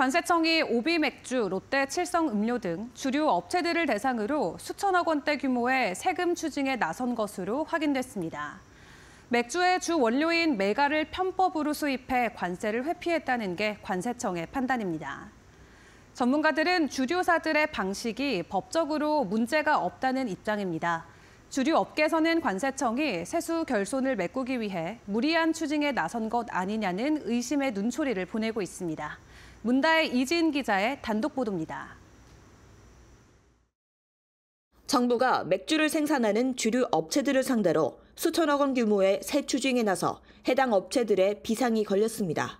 관세청이 오비 맥주, 롯데 칠성 음료 등 주류 업체들을 대상으로 수천억 원대 규모의 세금 추징에 나선 것으로 확인됐습니다. 맥주의 주 원료인 메가를 편법으로 수입해 관세를 회피했다는 게 관세청의 판단입니다. 전문가들은 주류사들의 방식이 법적으로 문제가 없다는 입장입니다. 주류 업계에서는 관세청이 세수 결손을 메꾸기 위해 무리한 추징에 나선 것 아니냐는 의심의 눈초리를 보내고 있습니다. 문다의 이진 기자의 단독 보도입니다. 정부가 맥주를 생산하는 주류 업체들을 상대로 수천억 원 규모의 세 추징에 나서 해당 업체들의 비상이 걸렸습니다.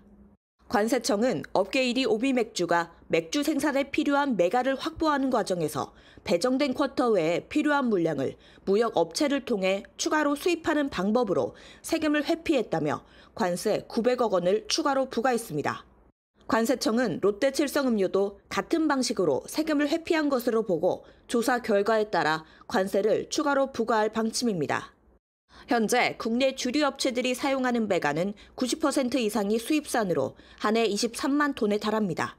관세청은 업계 1위 오비맥주가 맥주 생산에 필요한 메가를 확보하는 과정에서 배정된 쿼터 외에 필요한 물량을 무역 업체를 통해 추가로 수입하는 방법으로 세금을 회피했다며 관세 900억 원을 추가로 부과했습니다. 관세청은 롯데칠성음료도 같은 방식으로 세금을 회피한 것으로 보고 조사 결과에 따라 관세를 추가로 부과할 방침입니다. 현재 국내 주류 업체들이 사용하는 배가는 90% 이상이 수입산으로 한 해 23만 톤에 달합니다.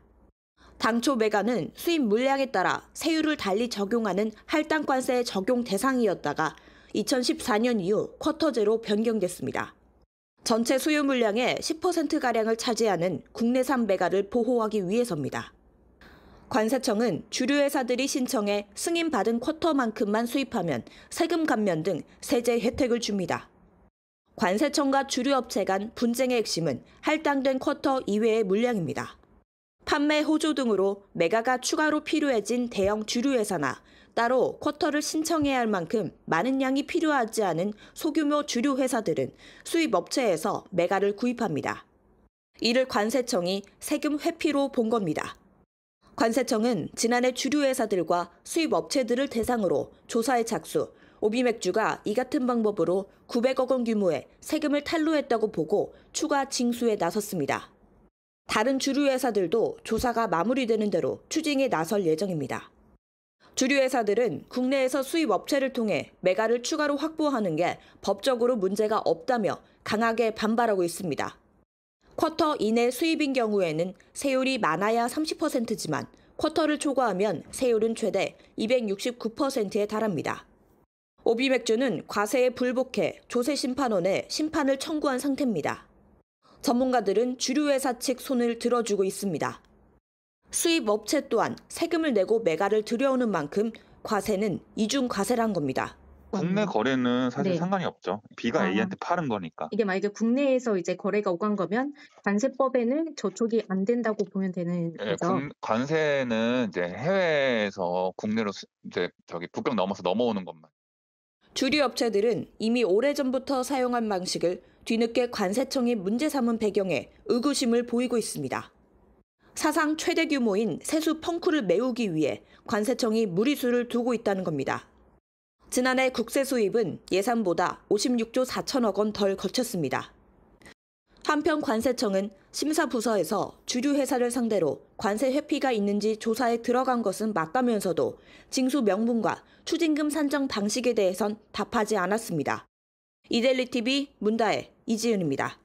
당초 메가는 수입 물량에 따라 세율을 달리 적용하는 할당 관세의 적용 대상이었다가 2014년 이후 쿼터제로 변경됐습니다. 전체 수유 물량의 10%가량을 차지하는 국내산 메가를 보호하기 위해서입니다. 관세청은 주류회사들이 신청해 승인받은 쿼터만큼만 수입하면 세금 감면 등 세제 혜택을 줍니다. 관세청과 주류업체 간 분쟁의 핵심은 할당된 쿼터 이외의 물량입니다. 판매 호조 등으로 메가가 추가로 필요해진 대형 주류회사나 따로 쿼터를 신청해야 할 만큼 많은 양이 필요하지 않은 소규모 주류 회사들은 수입 업체에서 메가를 구입합니다. 이를 관세청이 세금 회피로 본 겁니다. 관세청은 지난해 주류 회사들과 수입 업체들을 대상으로 조사에 착수, 오비맥주가 이 같은 방법으로 900억 원 규모의 세금을 탈루했다고 보고 추가 징수에 나섰습니다. 다른 주류 회사들도 조사가 마무리되는 대로 추징에 나설 예정입니다. 주류 회사들은 국내에서 수입 업체를 통해 메가를 추가로 확보하는 게 법적으로 문제가 없다며 강하게 반발하고 있습니다. 쿼터 이내 수입인 경우에는 세율이 많아야 30%지만 쿼터를 초과하면 세율은 최대 269%에 달합니다. 오비맥주는 과세에 불복해 조세 심판원에 심판을 청구한 상태입니다. 전문가들은 주류회사 측 손을 들어주고 있습니다. 수입 업체 또한 세금을 내고 메가를 들여오는 만큼 과세는 이중 과세란 겁니다. 국내 음. 거래는 사실 네. 상관이 없죠. B가 아. A한테 파는 거니까. 이게 만약에 국내에서 이제 거래가 오간 거면 관세법에는 저촉이안 된다고 보면 되는 네, 거죠. 국, 관세는 이제 해외에서 국내로 이제 저기 북경 넘어서 넘어오는 것만. 주류 업체들은 이미 오래전부터 사용한 방식을 뒤늦게 관세청이 문제 삼은 배경에 의구심을 보이고 있습니다. 사상 최대 규모인 세수 펑크를 메우기 위해 관세청이 무리수를 두고 있다는 겁니다. 지난해 국세 수입은 예산보다 56조 4천억 원 덜 거쳤습니다. 한편 관세청은 심사부서에서 주류회사를 상대로 관세 회피가 있는지 조사에 들어간 것은 맞다면서도 징수 명분과 추징금 산정 방식에 대해선 답하지 않았습니다. 이델리TV 문다혜 이지은입니다.